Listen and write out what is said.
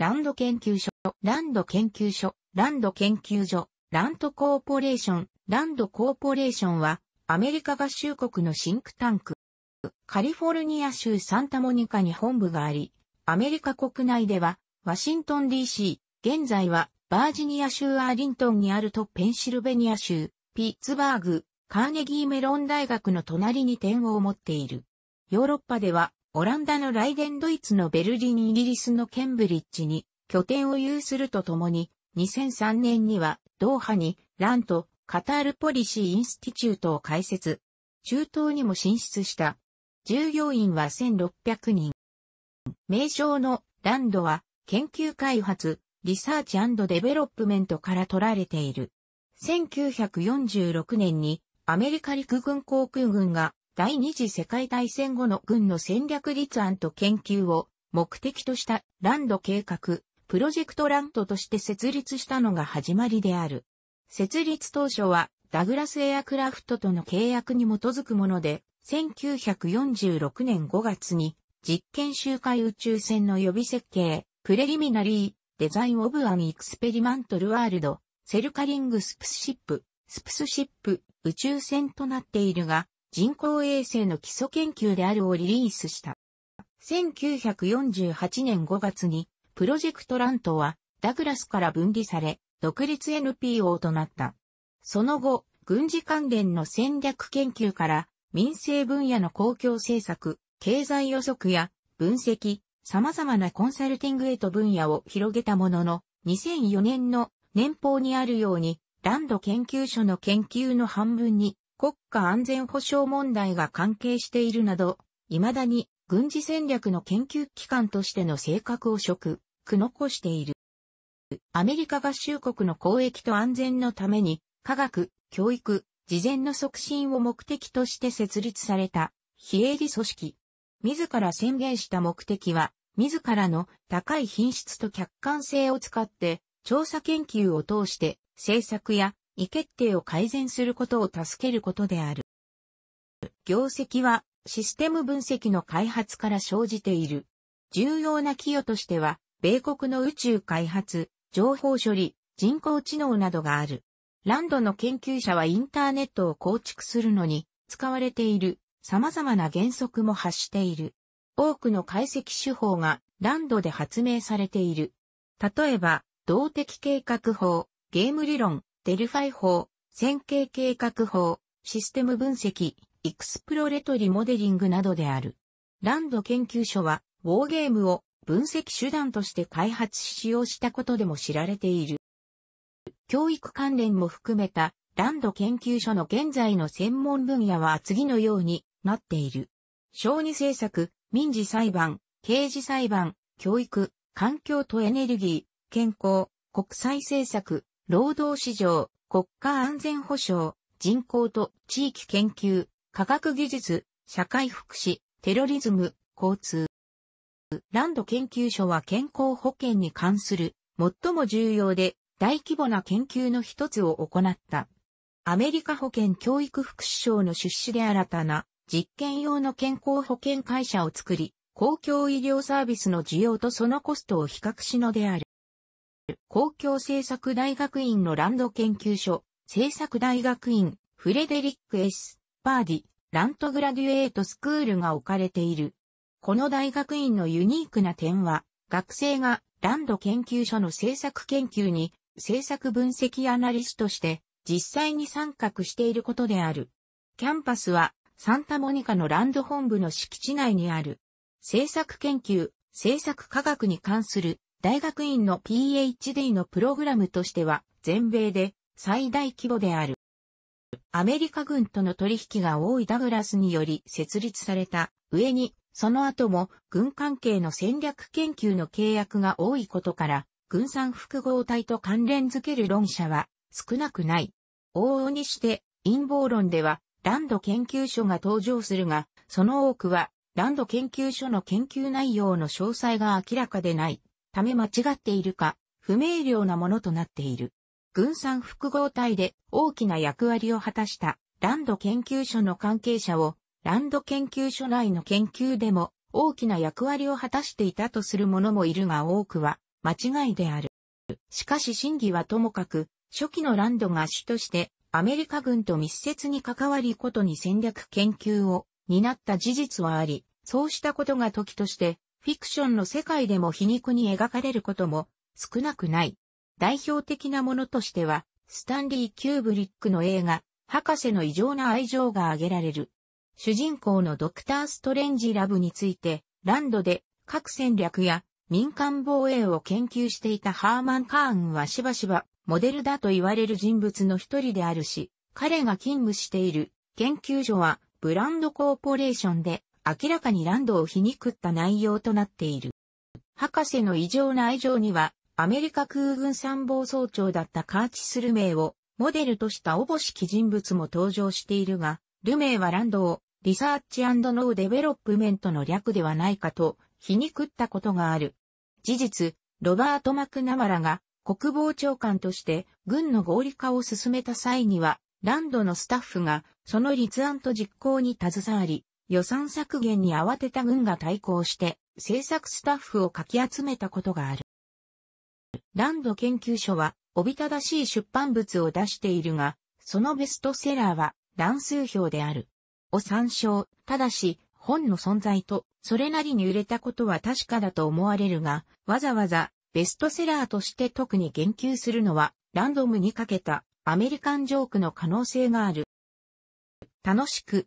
ランド研究所、ランド研究所、ランド研究所、ランドコーポレーション、ランドコーポレーションは、アメリカ合衆国のシンクタンク。カリフォルニア州サンタモニカに本部があり、アメリカ国内では、ワシントン DC、現在は、バージニア州アーリントンにあるとペンシルベニア州、ピッツバーグ、カーネギーメロン大学の隣に点を持っている。ヨーロッパでは、オランダのライデンドイツのベルリンイギリスのケンブリッジに拠点を有するとともに、2003年にはドーハにランとカタールポリシーインスティチュートを開設。中東にも進出した。従業員は1600人。名称のランドは研究開発、リサーチデベロップメントから取られている。1946年にアメリカ陸軍航空軍が第二次世界大戦後の軍の戦略立案と研究を目的としたランド計画、プロジェクトランドとして設立したのが始まりである。設立当初はダグラスエアクラフトとの契約に基づくもので、1946年5月に実験周回宇宙船の予備設計、プレリミナリー、デザインオブアンエクスペリマントルワールド、セルカリングスプスシップ、スプスシップ、宇宙船となっているが、人工衛星の基礎研究であるをリリースした。1948年5月に、プロジェクトラントは、ダグラスから分離され、独立 NPO となった。その後、軍事関連の戦略研究から、民生分野の公共政策、経済予測や分析、様々なコンサルティングへと分野を広げたものの、2004年の年報にあるように、ランド研究所の研究の半分に国家安全保障問題が関係しているなど、未だに軍事戦略の研究機関としての性格を食、く残している。アメリカ合衆国の公益と安全のために、科学、教育、事前の促進を目的として設立された、非営利組織。自ら宣言した目的は、自らの高い品質と客観性を使って、調査研究を通して、政策や意決定を改善することを助けることである。業績はシステム分析の開発から生じている。重要な寄与としては、米国の宇宙開発、情報処理、人工知能などがある。ランドの研究者はインターネットを構築するのに使われている様々な原則も発している。多くの解析手法がランドで発明されている。例えば、動的計画法、ゲーム理論、デルファイ法、線形計画法、システム分析、エクスプロレトリモデリングなどである。ランド研究所は、ウォーゲームを分析手段として開発し使用したことでも知られている。教育関連も含めた、ランド研究所の現在の専門分野は次のようになっている。小児政策、民事裁判、刑事裁判、教育、環境とエネルギー、健康、国際政策、労働市場、国家安全保障、人口と地域研究、科学技術、社会福祉、テロリズム、交通。ランド研究所は健康保険に関する最も重要で大規模な研究の一つを行った。アメリカ保健教育福祉省の出資で新たな実験用の健康保険会社を作り、公共医療サービスの需要とそのコストを比較しのである。公共政策大学院のランド研究所、政策大学院、フレデリック・エス・パーディ、ラントグラデュエートスクールが置かれている。この大学院のユニークな点は、学生がランド研究所の政策研究に政策分析アナリストして実際に参画していることである。キャンパスはサンタモニカのランド本部の敷地内にある。政策研究、政策科学に関する大学院の PhD のプログラムとしては全米で最大規模である。アメリカ軍との取引が多いダグラスにより設立された上に、その後も軍関係の戦略研究の契約が多いことから、軍産複合体と関連づける論者は少なくない。往々にして陰謀論ではランド研究所が登場するが、その多くはランド研究所の研究内容の詳細が明らかでない。ため間違っているか、不明瞭なものとなっている。軍産複合体で大きな役割を果たしたランド研究所の関係者をランド研究所内の研究でも大きな役割を果たしていたとする者もいるが多くは間違いである。しかし真偽はともかく初期のランドが主としてアメリカ軍と密接に関わりことに戦略研究を担った事実はあり、そうしたことが時としてフィクションの世界でも皮肉に描かれることも少なくない。代表的なものとしては、スタンリー・キューブリックの映画、博士の異常な愛情が挙げられる。主人公のドクター・ストレンジ・ラブについて、ランドで核戦略や民間防衛を研究していたハーマン・カーンはしばしばモデルだと言われる人物の一人であるし、彼が勤務している研究所はブランドコーポレーションで明らかにランドを皮肉った内容となっている。博士の異常な愛情には、アメリカ空軍参謀総長だったカーチス・ルメイをモデルとしたおぼしき人物も登場しているが、ルメイはランドをリサーチノーデベロップメントの略ではないかと皮肉ったことがある。事実、ロバート・マクナマラが国防長官として軍の合理化を進めた際には、ランドのスタッフがその立案と実行に携わり、予算削減に慌てた軍が対抗して制作スタッフをかき集めたことがある。ランド研究所はおびただしい出版物を出しているが、そのベストセラーは乱数表である。を参照、ただし本の存在とそれなりに売れたことは確かだと思われるが、わざわざベストセラーとして特に言及するのはランドムにかけたアメリカンジョークの可能性がある。楽しく